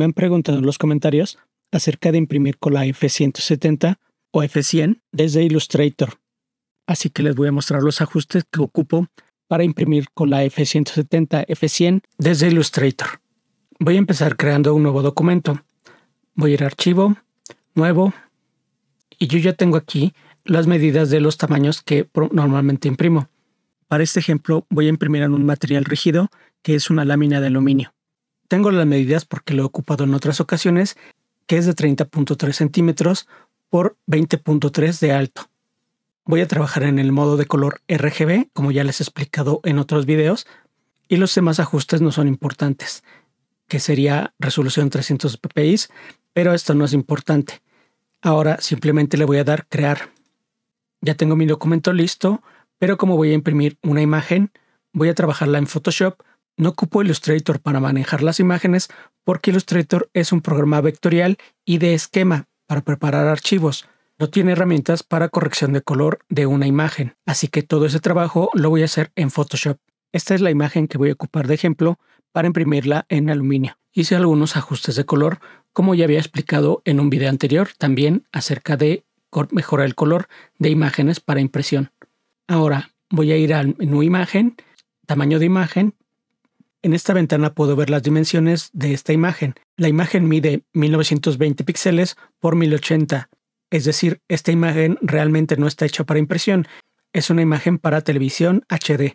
me han preguntado en los comentarios acerca de imprimir con la F170 o F100 desde Illustrator. Así que les voy a mostrar los ajustes que ocupo para imprimir con la F170 F100 desde Illustrator. Voy a empezar creando un nuevo documento. Voy a ir a archivo, nuevo, y yo ya tengo aquí las medidas de los tamaños que normalmente imprimo. Para este ejemplo voy a imprimir en un material rígido que es una lámina de aluminio. Tengo las medidas porque lo he ocupado en otras ocasiones, que es de 30.3 centímetros por 20.3 de alto. Voy a trabajar en el modo de color RGB, como ya les he explicado en otros videos, y los demás ajustes no son importantes, que sería resolución 300 ppi, pero esto no es importante. Ahora simplemente le voy a dar crear. Ya tengo mi documento listo, pero como voy a imprimir una imagen, voy a trabajarla en Photoshop no ocupo Illustrator para manejar las imágenes porque Illustrator es un programa vectorial y de esquema para preparar archivos. No tiene herramientas para corrección de color de una imagen, así que todo ese trabajo lo voy a hacer en Photoshop. Esta es la imagen que voy a ocupar de ejemplo para imprimirla en aluminio. Hice algunos ajustes de color, como ya había explicado en un video anterior, también acerca de mejorar el color de imágenes para impresión. Ahora voy a ir al menú imagen, tamaño de imagen en esta ventana puedo ver las dimensiones de esta imagen. La imagen mide 1920 píxeles por 1080. Es decir, esta imagen realmente no está hecha para impresión, es una imagen para televisión HD.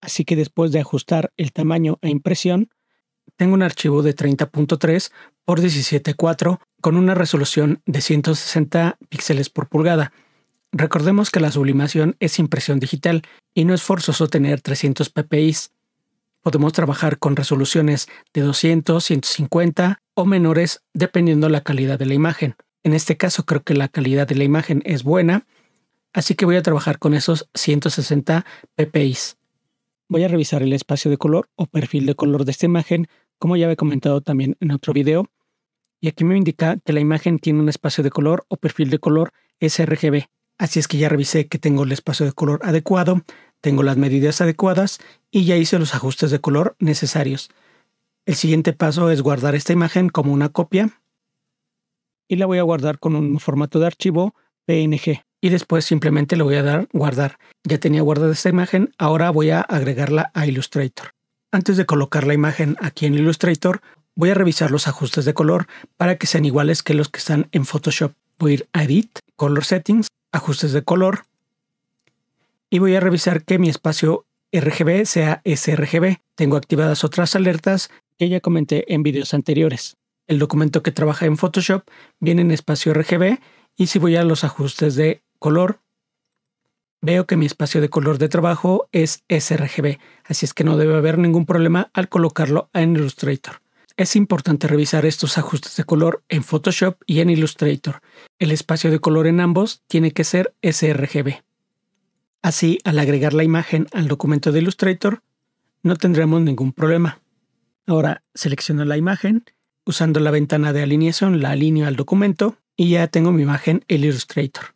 Así que después de ajustar el tamaño a e impresión, tengo un archivo de 30.3 por 17.4 con una resolución de 160 píxeles por pulgada. Recordemos que la sublimación es impresión digital y no es forzoso tener 300 ppi. Podemos trabajar con resoluciones de 200, 150 o menores dependiendo la calidad de la imagen. En este caso creo que la calidad de la imagen es buena, así que voy a trabajar con esos 160 ppi. Voy a revisar el espacio de color o perfil de color de esta imagen, como ya había comentado también en otro video, y aquí me indica que la imagen tiene un espacio de color o perfil de color sRGB. Así es que ya revisé que tengo el espacio de color adecuado, tengo las medidas adecuadas y ya hice los ajustes de color necesarios. El siguiente paso es guardar esta imagen como una copia y la voy a guardar con un formato de archivo PNG y después simplemente le voy a dar guardar. Ya tenía guardada esta imagen, ahora voy a agregarla a Illustrator. Antes de colocar la imagen aquí en Illustrator, voy a revisar los ajustes de color para que sean iguales que los que están en Photoshop. Voy a ir a Edit, Color Settings, Ajustes de color y voy a revisar que mi espacio RGB sea sRGB. Tengo activadas otras alertas que ya comenté en videos anteriores. El documento que trabaja en Photoshop viene en espacio RGB y si voy a los ajustes de color, veo que mi espacio de color de trabajo es sRGB, así es que no debe haber ningún problema al colocarlo en Illustrator. Es importante revisar estos ajustes de color en Photoshop y en Illustrator. El espacio de color en ambos tiene que ser sRGB. Así, al agregar la imagen al documento de Illustrator, no tendremos ningún problema. Ahora selecciono la imagen, usando la ventana de alineación la alineo al documento y ya tengo mi imagen en Illustrator.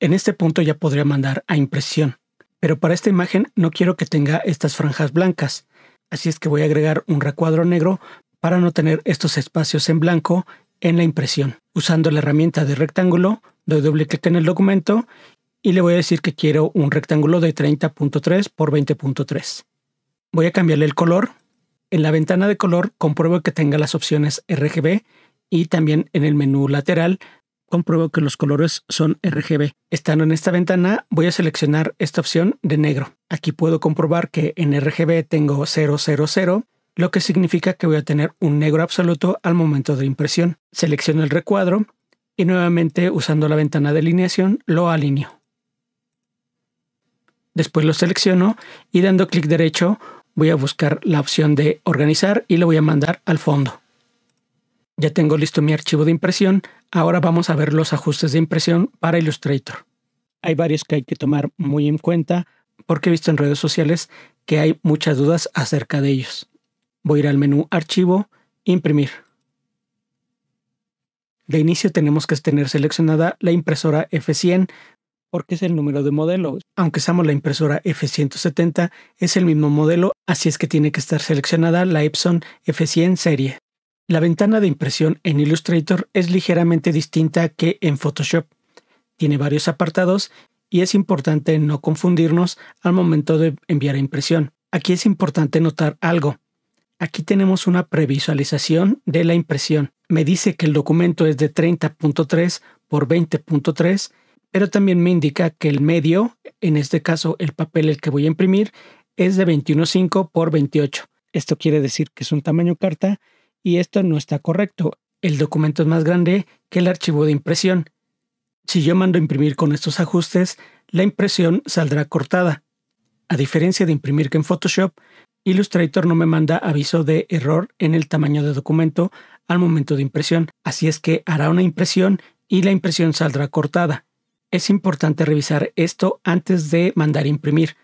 En este punto ya podría mandar a impresión, pero para esta imagen no quiero que tenga estas franjas blancas, así es que voy a agregar un recuadro negro para no tener estos espacios en blanco en la impresión. Usando la herramienta de rectángulo, doy doble clic en el documento y le voy a decir que quiero un rectángulo de 30.3 por 20.3. Voy a cambiarle el color. En la ventana de color compruebo que tenga las opciones RGB y también en el menú lateral compruebo que los colores son RGB. Estando en esta ventana voy a seleccionar esta opción de negro. Aquí puedo comprobar que en RGB tengo 000, lo que significa que voy a tener un negro absoluto al momento de impresión. Selecciono el recuadro y nuevamente usando la ventana de alineación lo alineo después lo selecciono y dando clic derecho voy a buscar la opción de organizar y lo voy a mandar al fondo. Ya tengo listo mi archivo de impresión, ahora vamos a ver los ajustes de impresión para Illustrator. Hay varios que hay que tomar muy en cuenta porque he visto en redes sociales que hay muchas dudas acerca de ellos. Voy a ir al menú Archivo, Imprimir. De inicio tenemos que tener seleccionada la impresora F100 porque es el número de modelo. Aunque usamos la impresora F170, es el mismo modelo, así es que tiene que estar seleccionada la Epson F100 serie. La ventana de impresión en Illustrator es ligeramente distinta que en Photoshop. Tiene varios apartados y es importante no confundirnos al momento de enviar a impresión. Aquí es importante notar algo. Aquí tenemos una previsualización de la impresión. Me dice que el documento es de 30.3 por 20.3 pero también me indica que el medio, en este caso el papel el que voy a imprimir, es de 21.5 por 28. Esto quiere decir que es un tamaño carta y esto no está correcto. El documento es más grande que el archivo de impresión. Si yo mando a imprimir con estos ajustes, la impresión saldrá cortada. A diferencia de imprimir que en Photoshop, Illustrator no me manda aviso de error en el tamaño de documento al momento de impresión, así es que hará una impresión y la impresión saldrá cortada. Es importante revisar esto antes de mandar imprimir.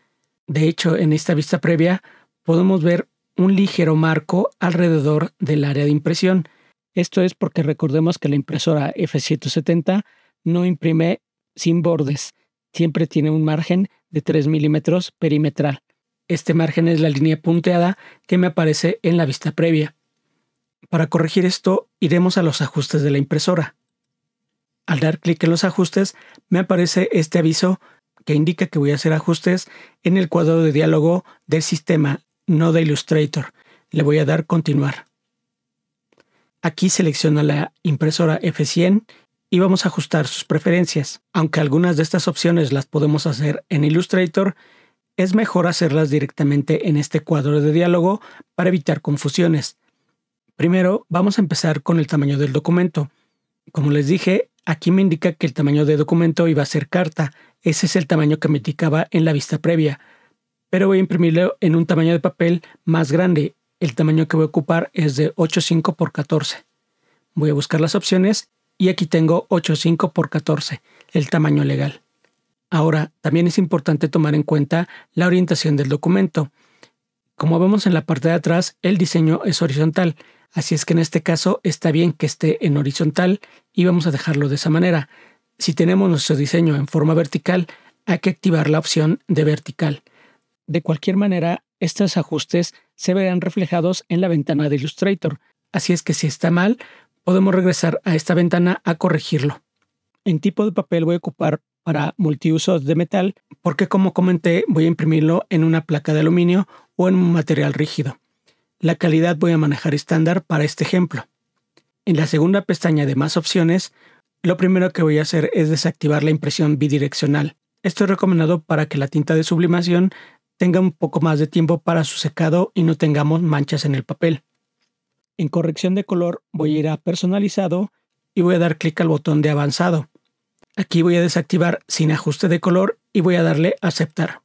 De hecho, en esta vista previa podemos ver un ligero marco alrededor del área de impresión. Esto es porque recordemos que la impresora F170 no imprime sin bordes, siempre tiene un margen de 3 milímetros perimetral. Este margen es la línea punteada que me aparece en la vista previa. Para corregir esto, iremos a los ajustes de la impresora. Al dar clic en los ajustes, me aparece este aviso que indica que voy a hacer ajustes en el cuadro de diálogo del sistema, no de Illustrator. Le voy a dar continuar. Aquí selecciona la impresora F100 y vamos a ajustar sus preferencias. Aunque algunas de estas opciones las podemos hacer en Illustrator, es mejor hacerlas directamente en este cuadro de diálogo para evitar confusiones. Primero, vamos a empezar con el tamaño del documento. Como les dije, aquí me indica que el tamaño de documento iba a ser carta. Ese es el tamaño que me indicaba en la vista previa. Pero voy a imprimirlo en un tamaño de papel más grande. El tamaño que voy a ocupar es de 8.5 x 14. Voy a buscar las opciones y aquí tengo 8.5 x 14, el tamaño legal. Ahora, también es importante tomar en cuenta la orientación del documento. Como vemos en la parte de atrás, el diseño es horizontal, Así es que en este caso está bien que esté en horizontal y vamos a dejarlo de esa manera. Si tenemos nuestro diseño en forma vertical, hay que activar la opción de vertical. De cualquier manera, estos ajustes se verán reflejados en la ventana de Illustrator, así es que si está mal, podemos regresar a esta ventana a corregirlo. En tipo de papel voy a ocupar para multiusos de metal porque como comenté voy a imprimirlo en una placa de aluminio o en un material rígido. La calidad voy a manejar estándar para este ejemplo. En la segunda pestaña de más opciones, lo primero que voy a hacer es desactivar la impresión bidireccional. Esto es recomendado para que la tinta de sublimación tenga un poco más de tiempo para su secado y no tengamos manchas en el papel. En corrección de color voy a ir a personalizado y voy a dar clic al botón de avanzado. Aquí voy a desactivar sin ajuste de color y voy a darle aceptar.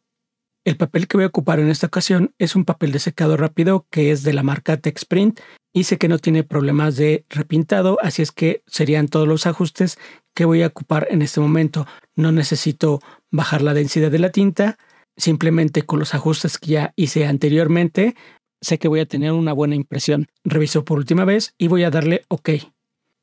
El papel que voy a ocupar en esta ocasión es un papel de secado rápido que es de la marca Texprint. y sé que no tiene problemas de repintado, así es que serían todos los ajustes que voy a ocupar en este momento. No necesito bajar la densidad de la tinta, simplemente con los ajustes que ya hice anteriormente, sé que voy a tener una buena impresión. Reviso por última vez y voy a darle OK.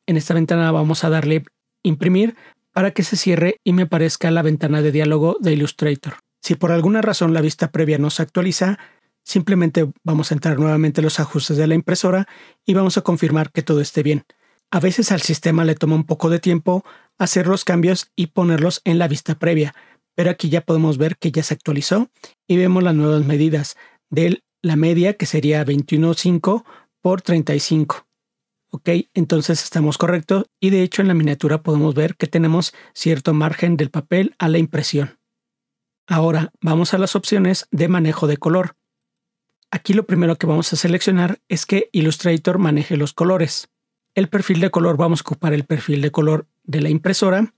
En esta ventana vamos a darle imprimir para que se cierre y me aparezca la ventana de diálogo de Illustrator. Si por alguna razón la vista previa no se actualiza, simplemente vamos a entrar nuevamente los ajustes de la impresora y vamos a confirmar que todo esté bien. A veces al sistema le toma un poco de tiempo hacer los cambios y ponerlos en la vista previa, pero aquí ya podemos ver que ya se actualizó y vemos las nuevas medidas de la media que sería 21.5 por 35. Ok, entonces estamos correctos y de hecho en la miniatura podemos ver que tenemos cierto margen del papel a la impresión. Ahora vamos a las opciones de manejo de color. Aquí lo primero que vamos a seleccionar es que Illustrator maneje los colores. El perfil de color vamos a ocupar el perfil de color de la impresora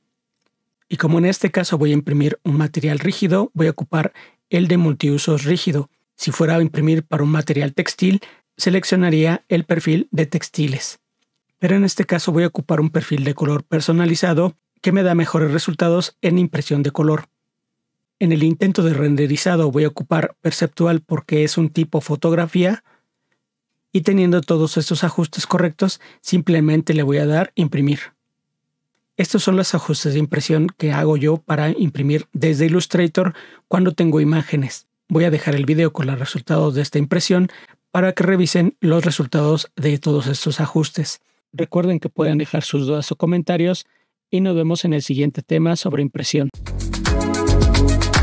y como en este caso voy a imprimir un material rígido, voy a ocupar el de multiusos rígido. Si fuera a imprimir para un material textil, seleccionaría el perfil de textiles. Pero en este caso voy a ocupar un perfil de color personalizado que me da mejores resultados en impresión de color. En el intento de renderizado voy a ocupar perceptual porque es un tipo fotografía y teniendo todos estos ajustes correctos simplemente le voy a dar imprimir. Estos son los ajustes de impresión que hago yo para imprimir desde Illustrator cuando tengo imágenes. Voy a dejar el video con los resultados de esta impresión para que revisen los resultados de todos estos ajustes. Recuerden que pueden dejar sus dudas o comentarios y nos vemos en el siguiente tema sobre impresión. Thank you